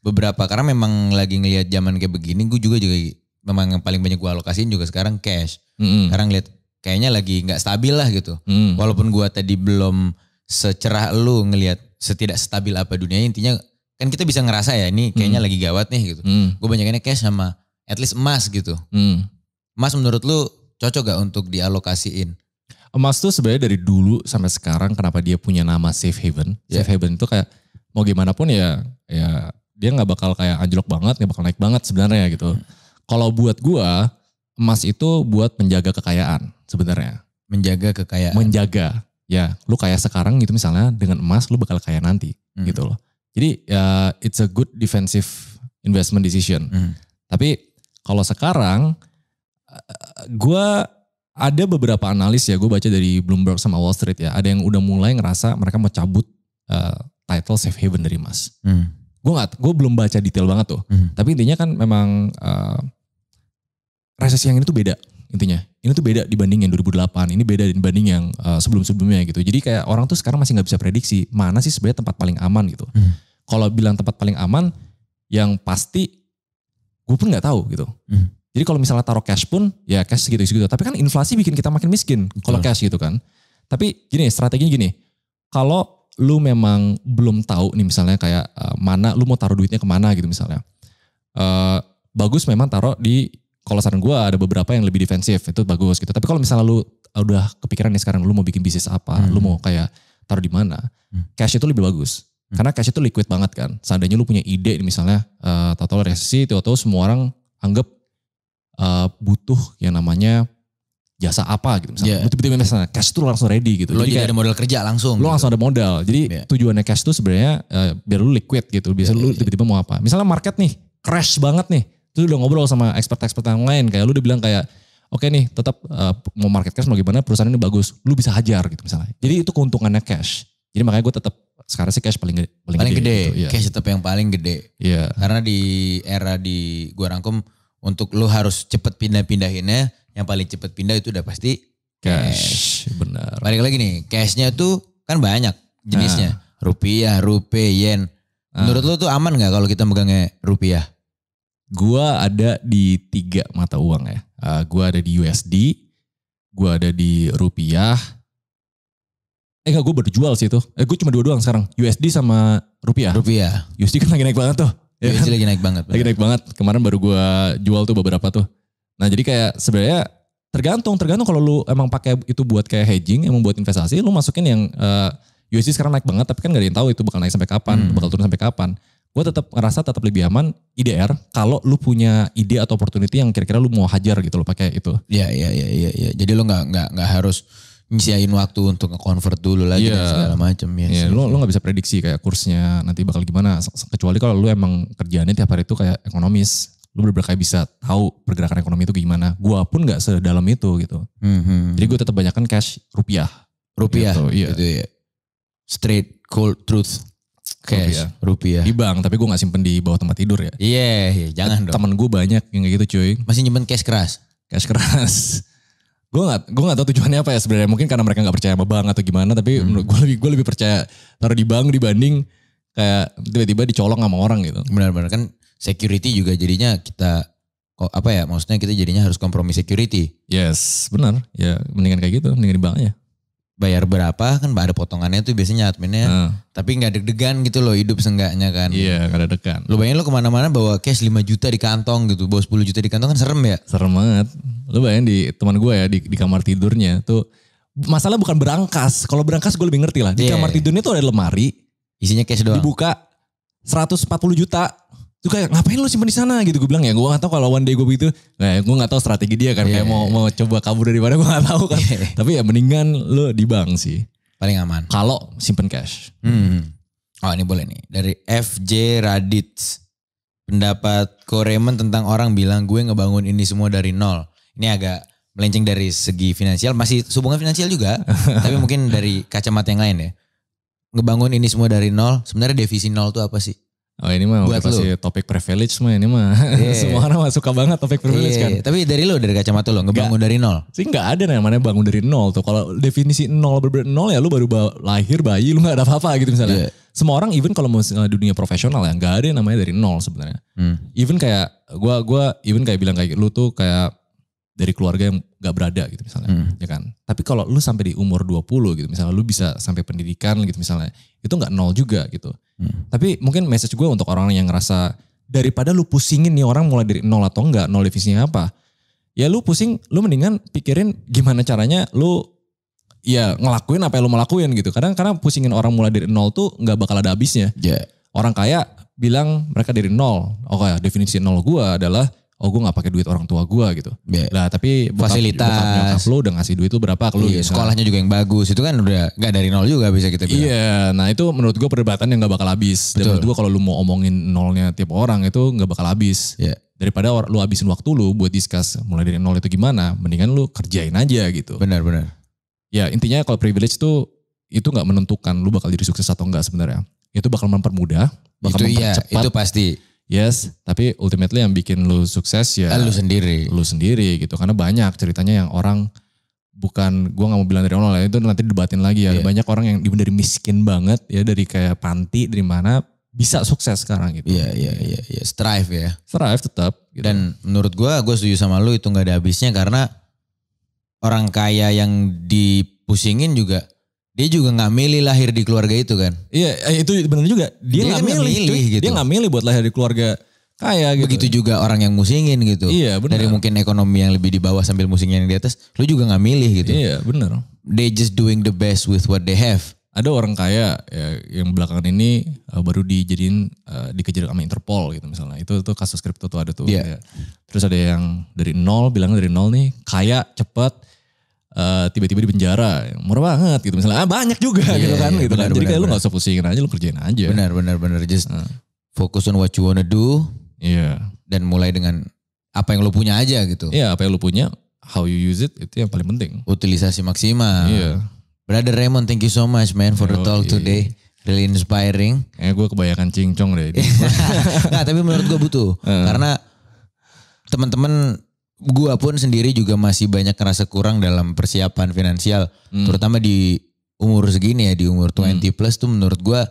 Beberapa karena memang lagi ngelihat zaman kayak begini, gua juga juga memang yang paling banyak gua alokasiin juga sekarang cash. Mm -hmm. Karena ngelihat kayaknya lagi nggak stabil lah gitu. Mm. Walaupun gua tadi belum secerah lu ngelihat setidak stabil apa dunia intinya kan kita bisa ngerasa ya ini kayaknya hmm. lagi gawat nih gitu. Hmm. Gue banyaknya cash sama at least emas gitu. Hmm. Emas menurut lu cocok gak untuk dialokasiin? Emas tuh sebenarnya dari dulu sampai sekarang kenapa dia punya nama safe haven? Yeah. Safe haven itu kayak mau gimana pun ya ya dia nggak bakal kayak anjlok banget, nggak bakal naik banget sebenarnya gitu. Hmm. Kalau buat gua emas itu buat menjaga kekayaan sebenarnya. Menjaga kekayaan. Menjaga. Ya, lu kaya sekarang gitu misalnya dengan emas lu bakal kaya nanti hmm. gitu loh. Jadi ya it's a good defensive investment decision. Hmm. Tapi kalau sekarang eh, gue ada beberapa analis ya gue baca dari Bloomberg sama Wall Street ya ada yang udah mulai ngerasa mereka mau cabut uh, title safe haven dari Mas. Hmm. Gue gua gue belum baca detail banget tuh. Hmm. Tapi intinya kan memang uh, resesi yang ini tuh beda intinya. Ini tuh beda dibanding yang 2008, ini beda dibanding yang uh, sebelum-sebelumnya gitu. Jadi kayak orang tuh sekarang masih nggak bisa prediksi mana sih sebenarnya tempat paling aman gitu. Hmm. Kalau bilang tempat paling aman, yang pasti gue pun nggak tahu gitu. Hmm. Jadi kalau misalnya taruh cash pun ya cash segitu-segitu. Tapi kan inflasi bikin kita makin miskin kalau cash gitu kan. Tapi gini strateginya gini. Kalau lu memang belum tahu nih misalnya kayak uh, mana lu mau taruh duitnya kemana gitu misalnya. Uh, bagus memang taruh di kalau saran gue ada beberapa yang lebih defensif itu bagus gitu. Tapi kalau misalnya lu eh, udah kepikiran nih sekarang lu mau bikin bisnis apa, hmm. lu mau kayak taruh di mana, hmm. cash itu lebih bagus. Hmm. Karena cash itu liquid banget kan. Seandainya lu punya ide misalnya, uh, eh, tahu resesi, tau semua orang anggap uh, butuh yang namanya jasa apa gitu misalnya. Yeah. Tiba-tiba misalnya cash itu langsung ready gitu. Lo jadi, jadi kayak, ada modal kerja langsung. Lo gitu. langsung ada modal. Jadi yeah. tujuannya cash itu sebenarnya uh, biar lu liquid gitu. Biasanya yeah, lu tiba-tiba yeah. mau apa. Misalnya market nih crash banget nih itu udah ngobrol sama expert-expert yang lain. Kayak lu udah bilang kayak, oke okay nih tetap uh, mau market cash mau gimana perusahaan ini bagus. Lu bisa hajar gitu misalnya. Jadi itu keuntungannya cash. Jadi makanya gue tetap sekarang sih cash paling gede. Paling, paling gede, gede. Gitu, ya. cash tetap yang paling gede. ya. Karena di era di gua rangkum untuk lu harus cepet pindah-pindahinnya, yang paling cepet pindah itu udah pasti cash. cash. Benar. Balik lagi nih, cashnya tuh kan banyak jenisnya. Nah. Rupiah, rupiah, yen. Ah. Menurut lu tuh aman gak kalau kita megangnya rupiah? gua ada di tiga mata uang ya. Uh, gua ada di USD, gua ada di rupiah. Eh enggak, gue baru jual sih itu. Eh gue cuma dua doang sekarang. USD sama rupiah. Rupiah. USD kan lagi naik banget tuh. Ya USD kan? lagi naik banget. Lagi naik banget. Kemarin baru gua jual tuh beberapa tuh. Nah jadi kayak sebenarnya tergantung tergantung kalau lu emang pakai itu buat kayak hedging, emang buat investasi, lu masukin yang uh, eh, USD sekarang naik banget tapi kan gak ada yang tahu itu bakal naik sampai kapan, hmm. bakal turun sampai kapan gue tetap ngerasa tetap lebih aman IDR kalau lu punya ide atau opportunity yang kira-kira lu mau hajar gitu lo pakai itu. Iya iya iya iya ya. jadi lu nggak nggak nggak harus ngisiain waktu untuk nge-convert dulu lagi yeah. dan segala macam ya. yeah, lu lu gak bisa prediksi kayak kursnya nanti bakal gimana kecuali kalau lu emang kerjaannya tiap hari itu kayak ekonomis lu bener-bener kayak bisa tahu pergerakan ekonomi itu gimana. Gua pun nggak sedalam itu gitu. Mm -hmm. Jadi gue tetap banyakkan cash rupiah. Rupiah. Gitu, iya. Gitu ya. Straight cold truth cash rupiah, rupiah. di bank tapi gue gak simpen di bawah tempat tidur ya iya yeah, yeah, jangan dong temen gue banyak yang kayak gitu cuy masih nyimpen cash keras cash keras gue gak gue gak tau tujuannya apa ya sebenarnya mungkin karena mereka gak percaya sama bank atau gimana tapi hmm. gue lebih gue lebih percaya taruh di bank dibanding kayak tiba-tiba dicolong sama orang gitu benar-benar kan security juga jadinya kita kok apa ya maksudnya kita jadinya harus kompromi security yes benar ya mendingan kayak gitu mendingan di bank ya bayar berapa kan ada potongannya tuh biasanya adminnya uh. tapi nggak deg-degan gitu loh hidup senggaknya kan iya nggak ada degan lo bayangin lo kemana-mana bawa cash 5 juta di kantong gitu bawa 10 juta di kantong kan serem ya serem banget lo bayangin di teman gue ya di, di kamar tidurnya tuh masalah bukan berangkas kalau berangkas gue lebih ngerti lah di yeah. kamar tidurnya tuh ada lemari isinya cash doang dibuka 140 juta tuh kayak ngapain lu simpen di sana gitu. Gue bilang ya gue gak tahu kalau one day gue begitu. Nah ya, gue gak tahu strategi dia kan. Yeah. Kayak iya, mau iya. mau coba kabur dari mana gue gak tahu kan. Yeah. Iya. Tapi ya mendingan lu di bank sih. Paling aman. Kalau simpen cash. Hmm. Oh ini boleh nih. Dari FJ Raditz. Pendapat Koreman tentang orang bilang gue ngebangun ini semua dari nol. Ini agak melenceng dari segi finansial. Masih hubungan finansial juga. tapi mungkin dari kacamata yang lain ya ngebangun ini semua dari nol, sebenarnya definisi nol tuh apa sih? Oh ini mah buat pasti topik privilege mah ini mah. Yeah. Semua orang mah suka banget topik privilege yeah. kan. Tapi dari lu dari kacamata lu ngebangun gak, dari nol. Sih nggak ada namanya bangun dari nol tuh. Kalau definisi nol berbeda nol ya lu baru ba lahir bayi lu nggak ada apa-apa gitu misalnya. Yeah. Semua orang even kalau mau dunia profesional ya nggak ada yang namanya dari nol sebenarnya. Hmm. Even kayak gua gua even kayak bilang kayak lu tuh kayak dari keluarga yang gak berada gitu misalnya, hmm. ya kan. Tapi kalau lu sampai di umur 20 gitu misalnya, lu bisa sampai pendidikan gitu misalnya, itu gak nol juga gitu. Hmm. Tapi mungkin message gue untuk orang yang ngerasa daripada lu pusingin nih orang mulai dari nol atau enggak, nol definisinya apa, ya lu pusing, lu mendingan pikirin gimana caranya lu ya ngelakuin apa yang lu mau gitu. Kadang karena pusingin orang mulai dari nol tuh gak bakal ada habisnya. Yeah. Orang kaya bilang mereka dari nol. Oke, okay, definisi nol gue adalah oh gue nggak pakai duit orang tua gue gitu. Yeah. Lah tapi bokap, fasilitas bokap lu udah ngasih duit itu berapa ke lu? Iya, gitu. Sekolahnya juga yang bagus itu kan udah nggak dari nol juga bisa kita bilang. Iya, yeah, nah itu menurut gue perdebatan yang nggak bakal habis. Betul. Dan menurut gue kalau lu mau omongin nolnya tiap orang itu nggak bakal habis. Yeah. Daripada lu habisin waktu lu buat diskus mulai dari nol itu gimana, mendingan lu kerjain aja gitu. Benar benar. Ya intinya kalau privilege tuh itu nggak menentukan lu bakal jadi sukses atau enggak sebenarnya. Itu bakal mempermudah, bakal itu iya, mempercepat. Iya, itu pasti Yes, tapi ultimately yang bikin lu sukses ya lu sendiri. Lu sendiri gitu karena banyak ceritanya yang orang bukan gua nggak mau bilang dari nol ya itu nanti debatin lagi ya. Yeah. Banyak orang yang dari miskin banget ya dari kayak panti dari mana bisa sukses sekarang gitu. Iya iya iya iya strive ya. Strive tetap gitu. Dan menurut gua gue setuju sama lu itu nggak ada habisnya karena orang kaya yang dipusingin juga dia juga nggak milih lahir di keluarga itu kan? Iya, eh, itu benar juga. Dia kan nggak milih, milih gitu. Dia nggak milih buat lahir di keluarga kaya gitu. Begitu juga orang yang musingin gitu. Iya, benar. Dari mungkin ekonomi yang lebih di bawah sambil musingin yang di atas, lu juga nggak milih gitu. Iya, benar. They just doing the best with what they have. Ada orang kaya ya, yang belakangan ini uh, baru dijadiin uh, dikejar sama Interpol gitu misalnya. Itu tuh kasus kripto tuh ada tuh. Yeah. Ya. Terus ada yang dari nol bilang dari nol nih kaya cepet Eh, tiba-tiba di penjara murah banget gitu misalnya ah, banyak juga yeah, gitu, iya, kan. gitu kan yeah, gitu bener, kan jadi kayak bener. lu gak usah pusingin aja lu kerjain aja benar benar benar just uh. focus on what you wanna do iya yeah. dan mulai dengan apa yang lu punya aja gitu iya yeah, apa yang lu punya how you use it itu yang paling penting utilisasi maksimal iya yeah. brother Raymond thank you so much man for Yo, the talk yeah. today really inspiring eh gue kebanyakan cingcong deh nah tapi menurut gue butuh uh. karena teman-teman gua pun sendiri juga masih banyak ngerasa kurang dalam persiapan finansial, hmm. terutama di umur segini ya, di umur 20 hmm. plus tuh menurut gua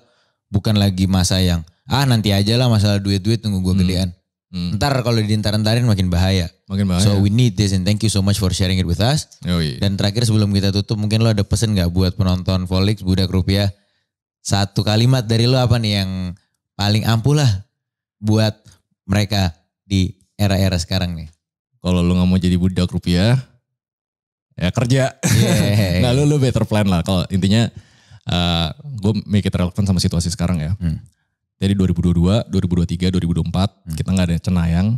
bukan lagi masa yang ah nanti aja lah masalah duit-duit tunggu gua hmm. gedean. Hmm. Ntar kalau di ntar makin bahaya. Makin bahaya. So we need this and thank you so much for sharing it with us. Oh, iya. Dan terakhir sebelum kita tutup mungkin lo ada pesen gak buat penonton Volix Budak Rupiah? Satu kalimat dari lo apa nih yang paling ampuh lah buat mereka di era-era sekarang nih? Kalau lu nggak mau jadi budak rupiah, ya kerja. Yeah. nah lu, lu better plan lah. Kalau intinya uh, eh, gue make it relevant sama situasi sekarang ya. Hmm. Jadi 2022, 2023, 2024 hmm. kita nggak ada cenayang.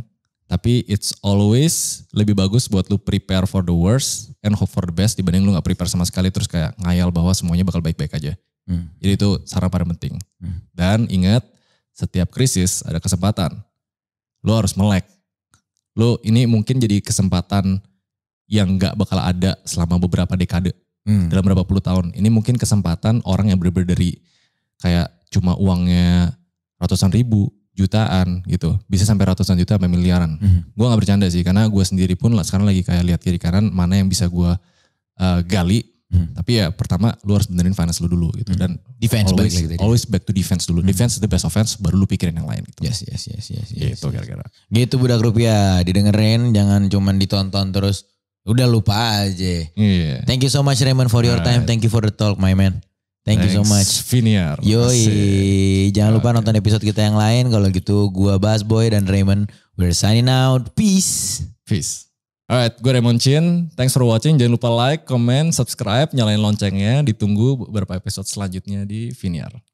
Tapi it's always lebih bagus buat lu prepare for the worst and hope for the best dibanding lu nggak prepare sama sekali terus kayak ngayal bahwa semuanya bakal baik-baik aja. Hmm. Jadi itu saran paling penting. Hmm. Dan ingat setiap krisis ada kesempatan. Lu harus melek. Lo ini mungkin jadi kesempatan yang nggak bakal ada selama beberapa dekade. Hmm. Dalam berapa puluh tahun. Ini mungkin kesempatan orang yang berbeda dari kayak cuma uangnya ratusan ribu, jutaan gitu. Bisa sampai ratusan juta sampai miliaran. Hmm. Gue nggak bercanda sih karena gue sendiri pun sekarang lagi kayak lihat kiri kanan mana yang bisa gue uh, gali Hmm. Tapi ya pertama lu harus benerin finance lu dulu gitu hmm. dan defense always, balik lagi always back to defense dulu. Hmm. Defense is the best offense baru lu pikirin yang lain gitu. Yes yes yes yes. yes gitu kira-kira Yes, yes. Gitu budak rupiah didengerin jangan cuman ditonton terus udah lupa aja. Yeah. Thank you so much Raymond for your time. Thank you for the talk my man. Thank Thanks, you so much. Finiar Yoi. Jangan lupa okay. nonton episode kita yang lain. Kalau gitu gua Bass Boy dan Raymond. We're signing out. Peace. Peace. Alright, gue Raymond Chin. Thanks for watching. Jangan lupa like, comment, subscribe, nyalain loncengnya. Ditunggu beberapa episode selanjutnya di Viniar.